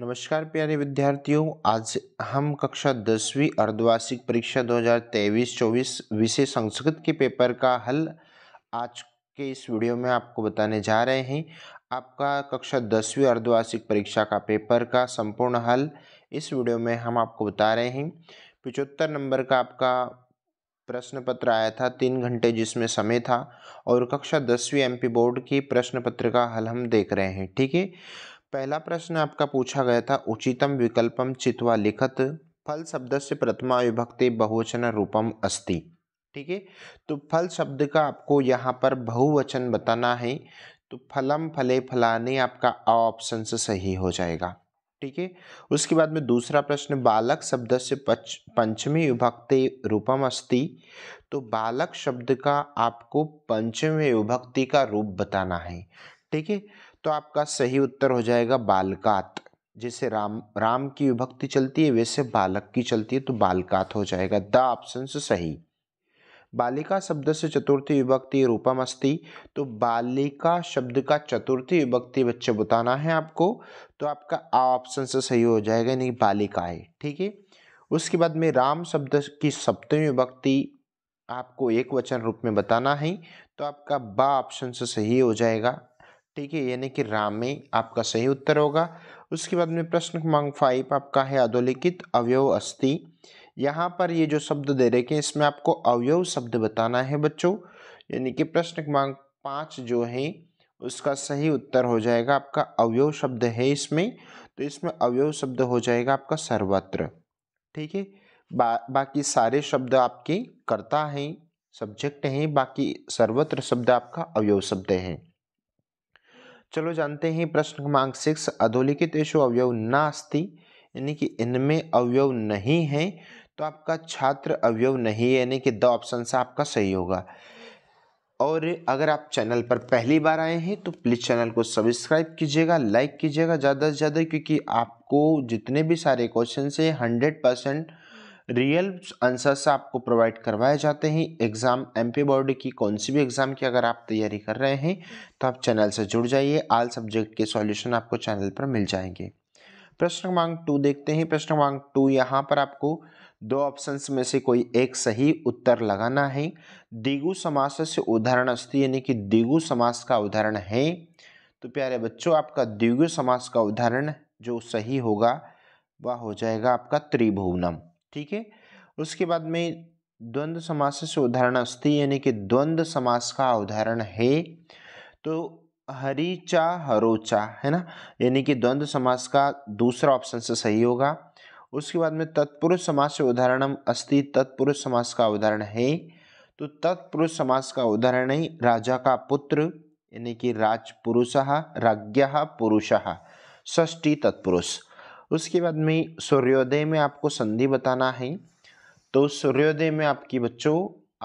नमस्कार प्यारे विद्यार्थियों आज हम कक्षा दसवीं अर्धवार्षिक परीक्षा 2023-24 विषय संस्कृत के पेपर का हल आज के इस वीडियो में आपको बताने जा रहे हैं आपका कक्षा दसवीं अर्धवार्षिक परीक्षा का पेपर का संपूर्ण हल इस वीडियो में हम आपको बता रहे हैं पिचहत्तर नंबर का आपका प्रश्न पत्र आया था तीन घंटे जिसमें समय था और कक्षा दसवीं एम बोर्ड की प्रश्न पत्र का हल हम देख रहे हैं ठीक है पहला प्रश्न आपका पूछा गया था उचितम विकल्पम चित्वा लिखत फल शब्द से प्रथमा विभक्ति बहुवचन रूपम अस्ति ठीक है तो फल शब्द का आपको यहाँ पर बहुवचन बताना है तो फलम फले फलाने आपका अ ऑप्शन से सही हो जाएगा ठीक है उसके बाद में दूसरा प्रश्न बालक शब्द से पंच पंचमी विभक्ति रूपम अस्ति तो बालक शब्द का आपको पंचमी विभक्ति का रूप बताना है ठीक है तो आपका सही उत्तर हो जाएगा बालकात जैसे राम राम की विभक्ति चलती है वैसे बालक की चलती है तो बालकात हो जाएगा द ऑप्शन सही बालिका शब्द से चतुर्थी विभक्ति रूपम अस्ति तो बालिका शब्द का चतुर्थी विभक्ति बच्चे बताना है आपको तो आपका आ ऑप्शन से सही हो जाएगा यानी है ठीक है उसके बाद में राम शब्द की सप्तमी विभक्ति आपको एक वचन रूप में बताना है तो आपका बा ऑप्शन से सही हो जाएगा ठीक है यानी कि रामे आपका सही उत्तर होगा उसके बाद में प्रश्न क्रमांक फाइव आपका है अधोलिखित अवयव अस्थि यहाँ पर ये जो शब्द दे रखे हैं इसमें आपको अवयव शब्द बताना है बच्चों यानी कि प्रश्न क्रमांक पाँच जो है उसका सही उत्तर हो जाएगा आपका अवयव शब्द है इसमें तो इसमें अवयव शब्द हो जाएगा आपका सर्वत्र ठीक है बा, बाकी सारे शब्द आपके कर्ता हैं सब्जेक्ट हैं बाकी सर्वत्र शब्द आपका अवयव शब्द है चलो जानते हैं प्रश्न क्रमांक सिक्स अधोलिखित येषु अवयव नास्ति यानी कि इनमें अवयव नहीं है तो आपका छात्र अवयव नहीं है यानी कि द ऑप्शन से आपका सही होगा और अगर आप चैनल पर पहली बार आए हैं तो प्लीज़ चैनल को सब्सक्राइब कीजिएगा लाइक कीजिएगा ज़्यादा से ज़्यादा क्योंकि आपको जितने भी सारे क्वेश्चन हैं हंड्रेड परसेंट रियल आंसर्स आपको प्रोवाइड करवाए जाते हैं एग्ज़ाम एम पी बोर्ड की कौन सी भी एग्ज़ाम की अगर आप तैयारी कर रहे हैं तो आप चैनल से जुड़ जाइए आल सब्जेक्ट के सॉल्यूशन आपको चैनल पर मिल जाएंगे प्रश्न क्रमांक टू देखते हैं प्रश्न क्रमांक टू यहाँ पर आपको दो ऑप्शंस में से कोई एक सही उत्तर लगाना है दिगु समास से उदाहरण अस्थि यानी कि दिगु समास का उदाहरण है तो प्यारे बच्चों आपका दिगु समास का उदाहरण जो सही होगा वह हो जाएगा आपका त्रिभुवनम ठीक है उसके बाद में द्वंद्व समास से उदाहरण अस्थि यानी कि द्वंद्व समास का उदाहरण है तो हरीचा हरोचा है ना यानी कि द्वंद्व समास का दूसरा ऑप्शन से सही होगा उसके बाद में तत्पुरुष समास से उदाहरण अस्थि तत्पुरुष समास का उदाहरण है तो तत्पुरुष समास का उदाहरण है राजा का पुत्र यानी कि राजपुरुष राज्ञ पुरुष षष्टी तत्पुरुष उसके बाद में सूर्योदय में आपको संधि बताना है तो सूर्योदय में आपकी बच्चों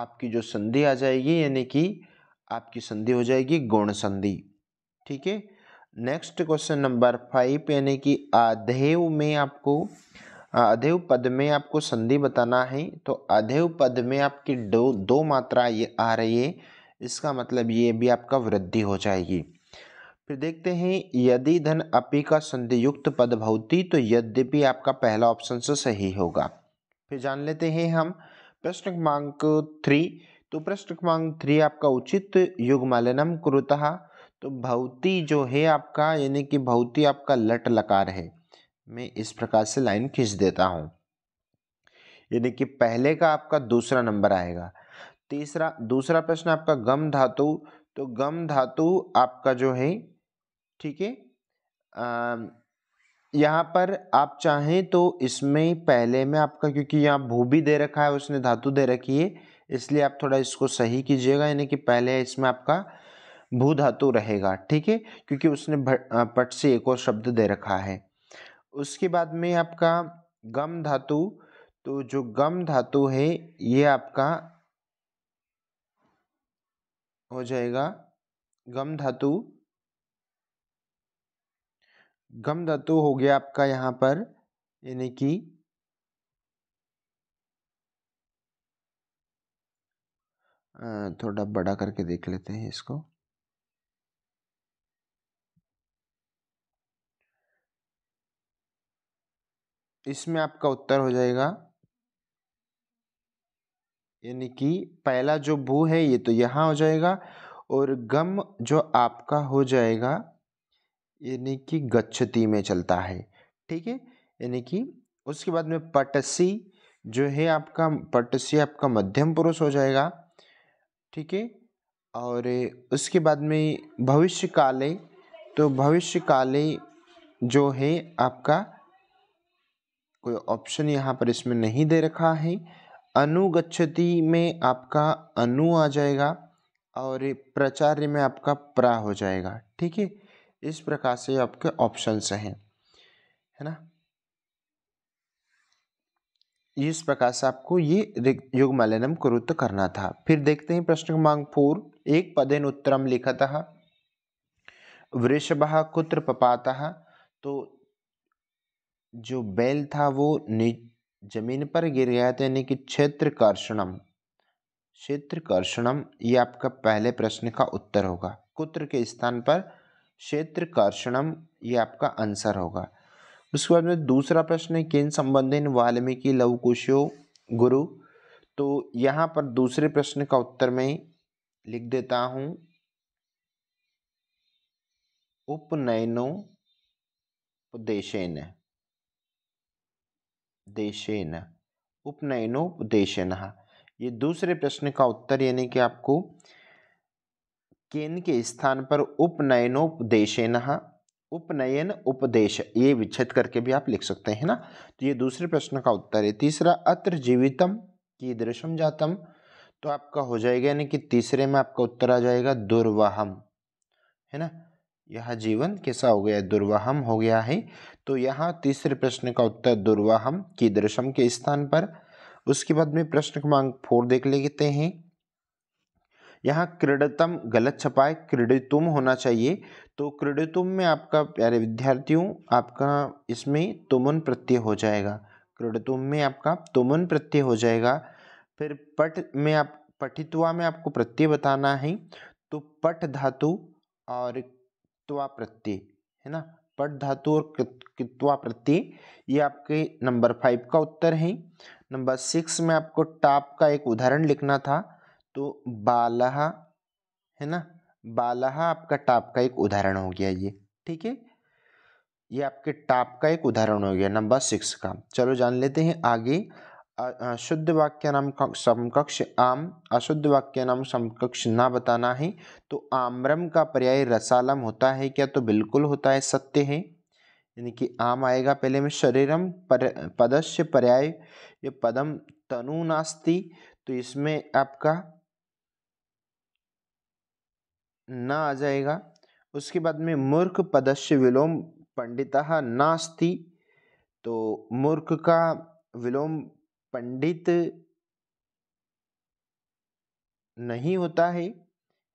आपकी जो संधि आ जाएगी यानी कि आपकी संधि हो जाएगी गुण संधि ठीक है नेक्स्ट क्वेश्चन नंबर फाइव यानी कि अधेव में आपको अधेव पद में आपको संधि बताना है तो अधेव पद में आपकी दो दो मात्रा ये आ रही है इसका मतलब ये भी आपका वृद्धि हो जाएगी फिर देखते हैं यदि धन अपी का संधियुक्त पद भौती तो यद्यपि आपका पहला ऑप्शन से सही होगा फिर जान लेते हैं हम प्रश्न क्रमांक थ्री तो प्रश्न क्रमांक थ्री आपका उचित युगमालनम कुरुतः तो भौती जो है आपका यानी कि भौती आपका लट लकार है मैं इस प्रकार से लाइन खींच देता हूँ यानी कि पहले का आपका दूसरा नंबर आएगा तीसरा दूसरा प्रश्न आपका गम धातु तो गम धातु आपका जो है ठीक है यहाँ पर आप चाहें तो इसमें पहले में आपका क्योंकि यहाँ भू भी दे रखा है उसने धातु दे रखी है इसलिए आप थोड़ा इसको सही कीजिएगा यानी कि पहले इसमें आपका भू धातु रहेगा ठीक है क्योंकि उसने पट से एक और शब्द दे रखा है उसके बाद में आपका गम धातु तो जो गम धातु है ये आपका हो जाएगा गम धातु गम धातु हो गया आपका यहाँ पर यानी कि थोड़ा बड़ा करके देख लेते हैं इसको इसमें आपका उत्तर हो जाएगा यानी कि पहला जो भू है ये तो यहाँ हो जाएगा और गम जो आपका हो जाएगा यानी कि गच्छति में चलता है ठीक है यानी कि उसके बाद में पटसी जो है आपका पटसी आपका मध्यम पुरुष हो जाएगा ठीक है और उसके बाद में भविष्य काले तो भविष्य काले जो है आपका कोई ऑप्शन यहाँ पर इसमें नहीं दे रखा है अनुगछति में आपका अनु आ जाएगा और प्रचार्य में आपका प्रा हो जाएगा ठीक है इस प्रकार से आपके ऑप्शंस हैं है ना इस प्रकार से आपको ये युग मलिनम कुरुत करना था फिर देखते हैं प्रश्न क्रमांक फोर एक पदेन उत्तरम लिखत वृषभ कुत्र पपाता तो जो बैल था वो जमीन पर गिर गया था यानी कि क्षेत्रकर्षणम क्षेत्रकर्षणम ये आपका पहले प्रश्न का उत्तर होगा कुत्र के स्थान पर क्षेत्र कर्षणम ये आपका आंसर होगा उसके बाद में दूसरा प्रश्न है किन संबंधित वाल्मीकि लवकुशो गुरु तो यहाँ पर दूसरे प्रश्न का उत्तर मैं लिख देता हूँ उपनयनोपदेशन देशेन उपनयनोपदेशन ये दूसरे प्रश्न का उत्तर यानी कि आपको केन के स्थान पर उपनयनोपदेश उपनयन उपदेश ये विच्छेद करके भी आप लिख सकते हैं ना तो ये दूसरे प्रश्न का उत्तर है तीसरा अत्र जीवितम की दृशम जातम तो आपका हो जाएगा यानी कि तीसरे में आपका उत्तर आ जाएगा दुर्वाहम है ना यह जीवन कैसा हो गया दुर्वाहम हो गया है तो यहाँ तीसरे प्रश्न का उत्तर दुर्वाहम की दृशम के स्थान पर उसके बाद में प्रश्न क्रमांक फोर देख लेते हैं यहाँ क्रीडतम गलत छपा है क्रीडितुम होना चाहिए तो क्रीडितुम में आपका प्यारे विद्यार्थियों आपका इसमें तुमुन प्रत्यय हो जाएगा क्रीडतुम में आपका तुमुन प्रत्यय हो जाएगा फिर पट में आप पठित्वा में आपको प्रत्यय बताना है तो पट धातु और त्वा प्रत्यय है ना पट धातु और कित्वा प्रत्यय ये आपके नंबर फाइव का उत्तर है नंबर सिक्स में आपको टाप का एक उदाहरण लिखना था तो बालह है ना बालह आपका टाप का एक उदाहरण हो गया ये ठीक है ये आपके टाप का एक उदाहरण हो गया नंबर सिक्स का चलो जान लेते हैं आगे शुद्ध वाक्य नाम समकक्ष आम अशुद्ध वाक्य नाम समकक्ष ना बताना है तो आम्रम का पर्याय रसालम होता है क्या तो बिल्कुल होता है सत्य है यानी कि आम आएगा पहले में शरीरम पर पदस्य पर्याय ये पदम तनु नास्ति तो इसमें आपका न आ जाएगा उसके बाद में मूर्ख पदस्य विलोम पंडिता नास्ति तो मूर्ख का विलोम पंडित नहीं होता है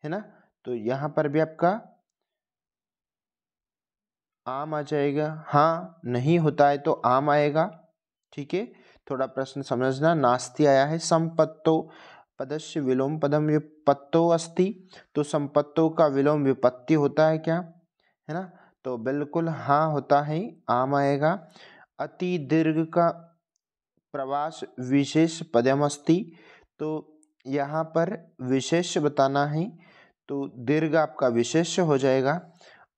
है ना तो यहाँ पर भी आपका आम आ जाएगा हाँ नहीं होता है तो आम आएगा ठीक है थोड़ा प्रश्न समझना नास्ती आया है संपत्तो पदस्य विलोम पदम विपत्तो अस्ति तो संपत्तों का विलोम विपत्ति होता है क्या है ना तो बिल्कुल हाँ होता है आम आएगा अति दीर्घ का प्रवास विशेष पदम अस्ति तो यहाँ पर विशेष बताना है तो दीर्घ आपका विशेष हो जाएगा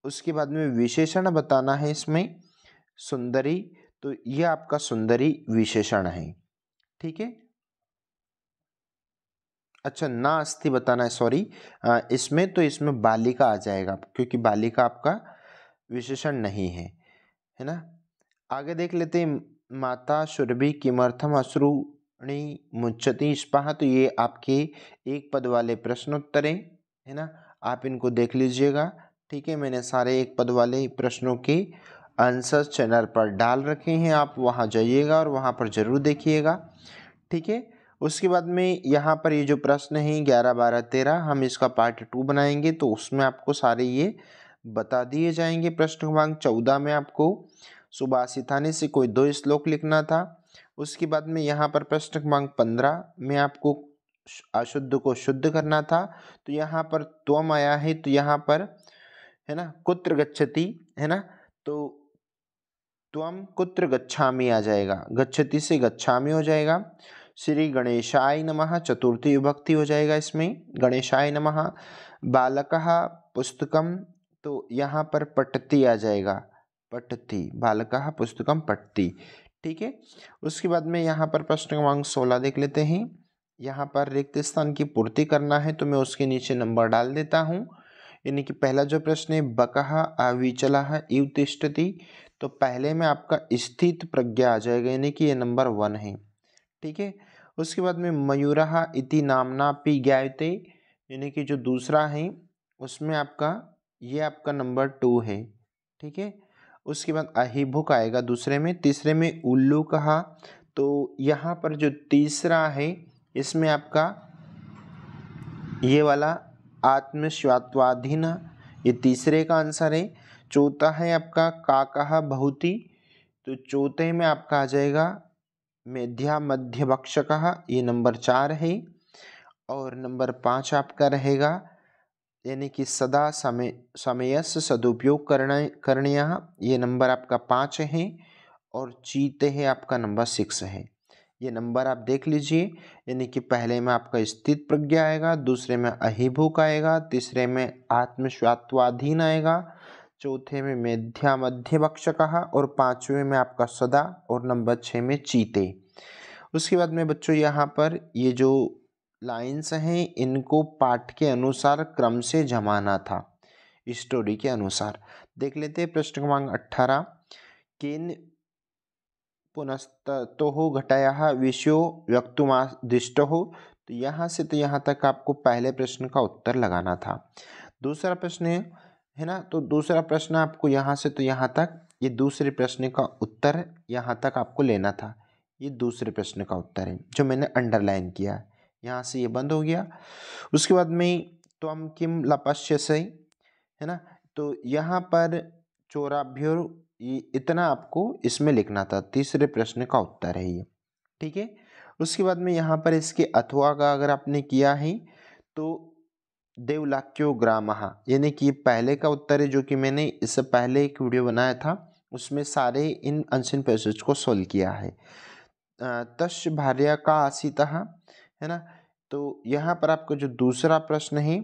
उसके बाद में विशेषण बताना है इसमें सुंदरी तो यह आपका सुंदरी विशेषण है ठीक है अच्छा ना अस्थि बताना है सॉरी इसमें तो इसमें बालिका आ जाएगा क्योंकि बालिका आपका विशेषण नहीं है है ना आगे देख लेते हैं माता सुरभि किमर्थम अश्रुणी मुच्छती स्पाह तो ये आपके एक पद वाले प्रश्नोत्तर हैं है ना आप इनको देख लीजिएगा ठीक है मैंने सारे एक पद वाले प्रश्नों के आंसर चैनल पर डाल रखे हैं आप वहाँ जाइएगा और वहाँ पर ज़रूर देखिएगा ठीक है उसके बाद में यहाँ पर ये जो प्रश्न है ग्यारह बारह तेरह हम इसका पार्ट टू बनाएंगे तो उसमें आपको सारे ये बता दिए जाएंगे प्रश्न क्रमांक चौदह में आपको सुभाषिथाने से कोई दो श्लोक लिखना था उसके बाद में यहाँ पर प्रश्न क्रमांक पंद्रह में आपको अशुद्ध को शुद्ध करना था तो यहाँ पर त्वम आया है तो यहाँ पर है ना कुत्र गच्छति है ना तो त्वम कुत्र गच्छामी आ जाएगा गच्छति से गच्छामी हो जाएगा श्री गणेशाय नमः चतुर्थी विभक्ति हो जाएगा इसमें गणेशाय नमः बालक पुस्तकम तो यहाँ पर पटती आ जाएगा पटती बालक पुस्तकम पटती ठीक है उसके बाद में यहाँ पर प्रश्न क्रमांक सोलह देख लेते हैं यहाँ पर रिक्त स्थान की पूर्ति करना है तो मैं उसके नीचे नंबर डाल देता हूँ यानी कि पहला जो प्रश्न है बकहा अविचला युतिष्ठति तो पहले में आपका स्थित प्रज्ञा आ जाएगा यानी कि ये नंबर वन है ठीक है उसके बाद में मयूरा इति नामना पी गायते यानी कि जो दूसरा है उसमें आपका ये आपका नंबर टू है ठीक है उसके बाद अहिभुक आएगा दूसरे में तीसरे में उल्लू कहा तो यहाँ पर जो तीसरा है इसमें आपका ये वाला आत्मस्वात्वाधीन ये तीसरे का आंसर है चौथा है आपका बहुत ही तो चौथे में आपका आ जाएगा मेध्या मध्य वक्ष का ये नंबर चार है और नंबर पाँच आपका रहेगा यानी कि सदा समय समय से सदुपयोग करना करने ये नंबर आपका पाँच है और चीते है आपका नंबर सिक्स है ये नंबर आप देख लीजिए यानी कि पहले में आपका स्थित प्रज्ञा आएगा दूसरे में अहिभूक आएगा तीसरे में आत्मस्वात्वाधीन आएगा चौथे में मेध्या मध्य पक्ष कहा और पांचवें में आपका सदा और नंबर छः में चीते उसके बाद में बच्चों यहाँ पर ये जो लाइन्स हैं इनको पाठ के अनुसार क्रम से जमाना था स्टोरी के अनुसार देख लेते हैं प्रश्न क्रमांक अट्ठारह केन पुनस्तो हो घटाया विषयो व्यक्तुमादिष्ट हो तो यहाँ से तो यहाँ तक आपको पहले प्रश्न का उत्तर लगाना था दूसरा प्रश्न है है ना तो दूसरा प्रश्न आपको यहाँ से तो यहाँ तक ये दूसरे प्रश्न का उत्तर यहाँ तक आपको लेना था ये दूसरे प्रश्न का उत्तर है जो मैंने अंडरलाइन किया है यहाँ से ये बंद हो गया उसके बाद में तम किम लपश्य से है ना तो यहाँ पर ये इतना आपको इसमें लिखना था तीसरे प्रश्न का उत्तर है ये ठीक है उसके बाद में यहाँ पर इसके अथवा का अगर आपने किया है तो देवलाक्यो ग्राम यानी कि पहले का उत्तर है जो कि मैंने इससे पहले एक वीडियो बनाया था उसमें सारे इन अनसिन पैसेज को सोल्व किया है तस् भार्य का आसिता है ना तो यहाँ पर आपका जो दूसरा प्रश्न है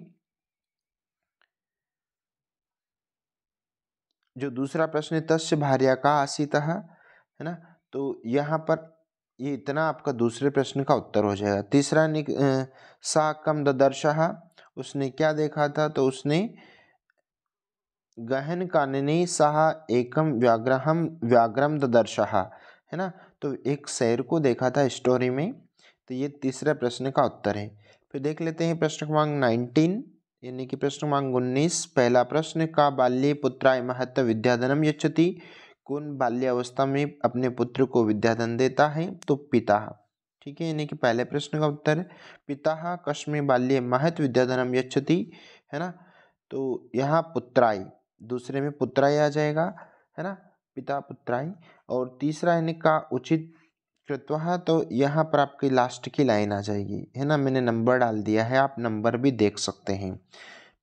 जो दूसरा प्रश्न है तस् भार्य का आसिता है ना तो यहाँ पर ये इतना आपका दूसरे प्रश्न का उत्तर हो जाएगा तीसरा सा कम ददर्श उसने क्या देखा था तो उसने गहन कानने सहा एकम व्याग्रहम व्याग्रम ददर्शहा है ना तो एक शेर को देखा था स्टोरी में तो ये तीसरा प्रश्न का उत्तर है फिर देख लेते हैं प्रश्न क्रमांक नाइनटीन यानी कि प्रश्न क्रमांक उन्नीस पहला प्रश्न का बाल्य पुत्राय महत्व विद्याधनम यच्छति कौन बाल्यावस्था में अपने पुत्र को विद्याधन देता है तो पिता ठीक है यानी कि पहले प्रश्न का उत्तर है पिता कश्मी बाल्य महत विद्याधनम यक्षति है ना तो यहाँ पुत्राई दूसरे में पुत्राई आ जाएगा है ना पिता पुत्राई और तीसरा यानी का उचित कृत्व तो यहाँ पर आपकी लास्ट की लाइन आ जाएगी है ना मैंने नंबर डाल दिया है आप नंबर भी देख सकते हैं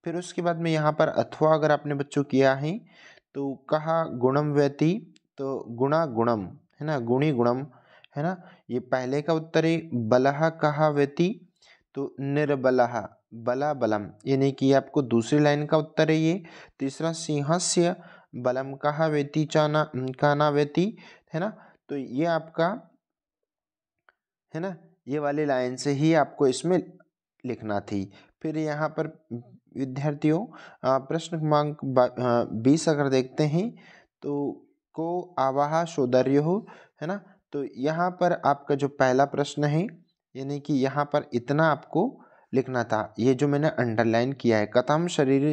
फिर उसके बाद में यहाँ पर अथवा अगर आपने बच्चों किया है तो कहा गुणम व्यति तो गुणा गुणम है ना गुणी गुणम है ना ये पहले का उत्तर है बलह कहा व्यति तो निर्बलह बला बलम यानी कि आपको दूसरी लाइन का उत्तर है ये तीसरा सिंहस्य बलम कहा व्यति चाना काना व्यति है ना तो ये आपका है ना ये वाली लाइन से ही आपको इसमें लिखना थी फिर यहाँ पर विद्यार्थियों प्रश्न क्रमांक बीस अगर देखते हैं तो को आवाह सौदर्य हो है ना तो यहाँ पर आपका जो पहला प्रश्न है यानी कि यहाँ पर इतना आपको लिखना था ये जो मैंने अंडरलाइन किया है कथम शरीर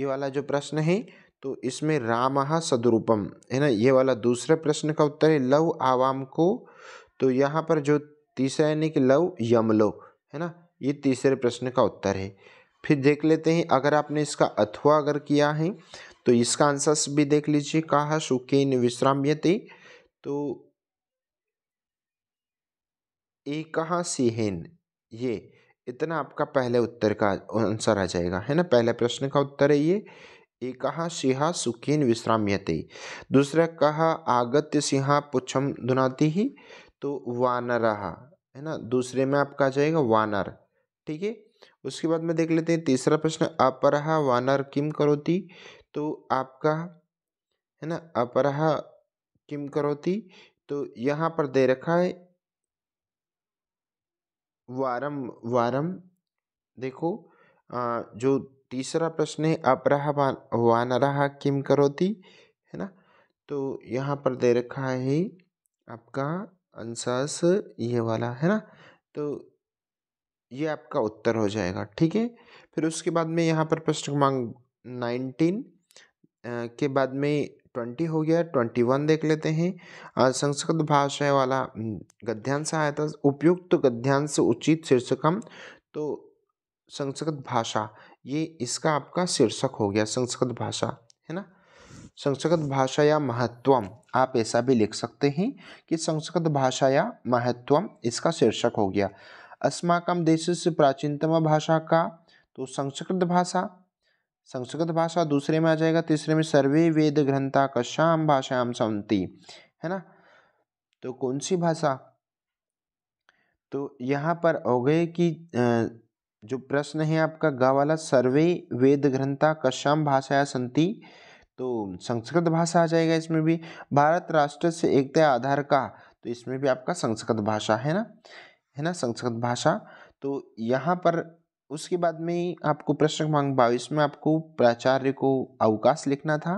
ये वाला जो प्रश्न है तो इसमें राम सदरूपम है ना ये वाला दूसरे प्रश्न का उत्तर है लव आवाम को तो यहाँ पर जो तीसरा यानी कि लव यमलो है ना ये तीसरे प्रश्न का उत्तर है फिर देख लेते हैं अगर आपने इसका अथवा अगर किया है तो इसका आंसर्स भी देख लीजिए कहा सुकेन विश्राम्य तो ए कहाँ से हेन ये इतना आपका पहले उत्तर का आंसर आ जाएगा है ना पहले प्रश्न का उत्तर है ये एकहा सिंहा सुखीन विश्राम्यते दूसरा कहा आगत्य सिंहा पुछम धुनाती ही तो वानर है ना दूसरे में आपका आ जाएगा वानर ठीक है उसके बाद में देख लेते हैं तीसरा प्रश्न अपरहा वानर किम करोती तो आपका है ना अपरहा किम करोती तो यहाँ पर दे रखा है वारम वारम देखो जो तीसरा प्रश्न है अपरः वान किम किं करोति है ना तो यहाँ पर दे रखा है आपका आंसर्स ये वाला है ना तो ये आपका उत्तर हो जाएगा ठीक है फिर उसके बाद में यहाँ पर प्रश्न क्रमांक नाइनटीन के बाद में ट्वेंटी हो गया ट्वेंटी वन देख लेते हैं संस्कृत भाषा वाला गद्यांश आया था उपयुक्त गद्यांश उचित शीर्षकम तो संस्कृत भाषा ये इसका आपका शीर्षक हो गया संस्कृत भाषा है ना संस्कृत भाषा या महत्वम आप ऐसा भी लिख सकते हैं कि संस्कृत भाषा या महत्वम इसका शीर्षक हो गया अस्माकम देश से प्राचीनतम भाषा का तो संस्कृत भाषा संस्कृत भाषा दूसरे में आ जाएगा तीसरे में सर्वे वेद ग्रंथा कश्याम भाषायाम संति है ना तो कौन सी भाषा तो यहाँ पर हो गए कि जो प्रश्न है आपका गा वाला सर्वे वेद ग्रंथा कश्याम भाषाया संति तो संस्कृत भाषा आ जाएगा इसमें भी भारत राष्ट्र से एकता आधार का तो इसमें भी आपका संस्कृत भाषा है ना है ना संस्कृत भाषा तो यहाँ पर उसके बाद में आपको प्रश्न क्रमांक बाईस में आपको प्राचार्य को अवकाश लिखना था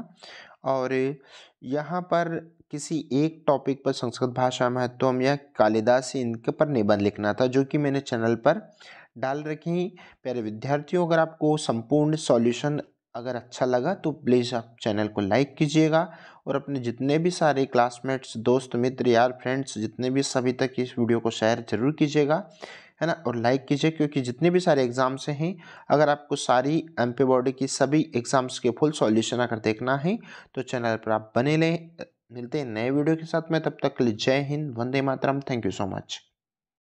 और यहाँ पर किसी एक टॉपिक पर संस्कृत भाषा महत्वम या कालिदास इनके पर निबंध लिखना था जो कि मैंने चैनल पर डाल रखी प्यारे विद्यार्थियों अगर आपको संपूर्ण सॉल्यूशन अगर अच्छा लगा तो प्लीज़ आप चैनल को लाइक कीजिएगा और अपने जितने भी सारे क्लासमेट्स दोस्त मित्र यार फ्रेंड्स जितने भी सभी तक इस वीडियो को शेयर जरूर कीजिएगा है ना और लाइक कीजिए क्योंकि जितने भी सारे एग्ज़ाम्स हैं अगर आपको सारी एम बॉडी की सभी एग्ज़ाम्स के फुल सॉल्यूशन अगर देखना है तो चैनल पर आप बने लें मिलते हैं नए वीडियो के साथ में तब तक के लिए जय हिंद वंदे मातरम थैंक यू सो मच